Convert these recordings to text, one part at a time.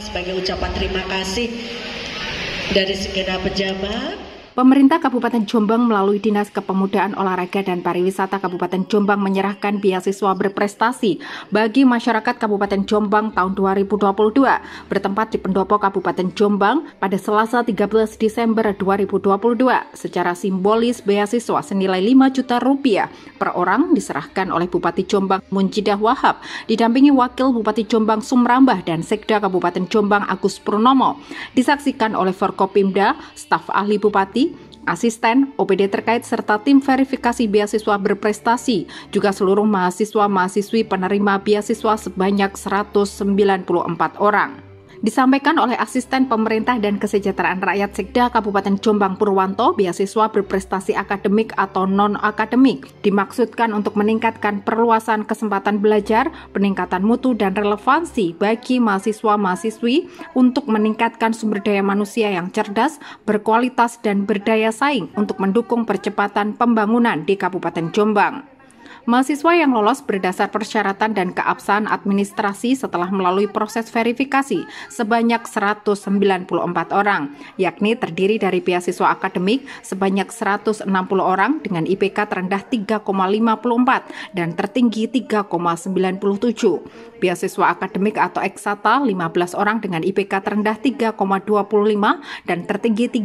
Sebagai ucapan terima kasih dari segenap pejabat, Pemerintah Kabupaten Jombang melalui Dinas Kepemudaan Olahraga dan Pariwisata Kabupaten Jombang menyerahkan beasiswa berprestasi bagi masyarakat Kabupaten Jombang tahun 2022 bertempat di Pendopo Kabupaten Jombang pada Selasa 13 Desember 2022. Secara simbolis beasiswa senilai 5 juta rupiah per orang diserahkan oleh Bupati Jombang Munjidah Wahab didampingi Wakil Bupati Jombang Sumrambah dan Sekda Kabupaten Jombang Agus Purnomo. Disaksikan oleh Forkopimda, staf ahli Bupati, asisten, OPD terkait serta tim verifikasi beasiswa berprestasi, juga seluruh mahasiswa-mahasiswi penerima beasiswa sebanyak 194 orang disampaikan oleh Asisten Pemerintah dan Kesejahteraan Rakyat Sekda Kabupaten Jombang Purwanto, beasiswa berprestasi akademik atau non-akademik dimaksudkan untuk meningkatkan perluasan kesempatan belajar, peningkatan mutu dan relevansi bagi mahasiswa-mahasiswi untuk meningkatkan sumber daya manusia yang cerdas, berkualitas dan berdaya saing untuk mendukung percepatan pembangunan di Kabupaten Jombang. Mahasiswa yang lolos berdasar persyaratan dan keabsahan administrasi setelah melalui proses verifikasi sebanyak 194 orang, yakni terdiri dari beasiswa akademik sebanyak 160 orang dengan IPK terendah 3,54 dan tertinggi 3,97. Beasiswa akademik atau eksata 15 orang dengan IPK terendah 3,25 dan tertinggi 3,76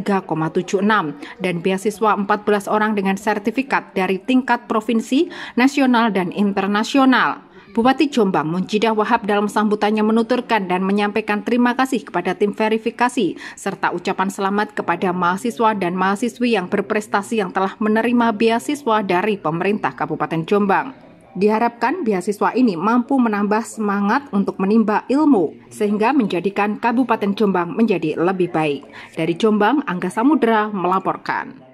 dan beasiswa 14 orang dengan sertifikat dari tingkat provinsi nasional nasional dan internasional. Bupati Jombang Munjidah Wahab dalam sambutannya menuturkan dan menyampaikan terima kasih kepada tim verifikasi serta ucapan selamat kepada mahasiswa dan mahasiswi yang berprestasi yang telah menerima beasiswa dari pemerintah Kabupaten Jombang. Diharapkan beasiswa ini mampu menambah semangat untuk menimba ilmu, sehingga menjadikan Kabupaten Jombang menjadi lebih baik. Dari Jombang, Angga Samudra melaporkan.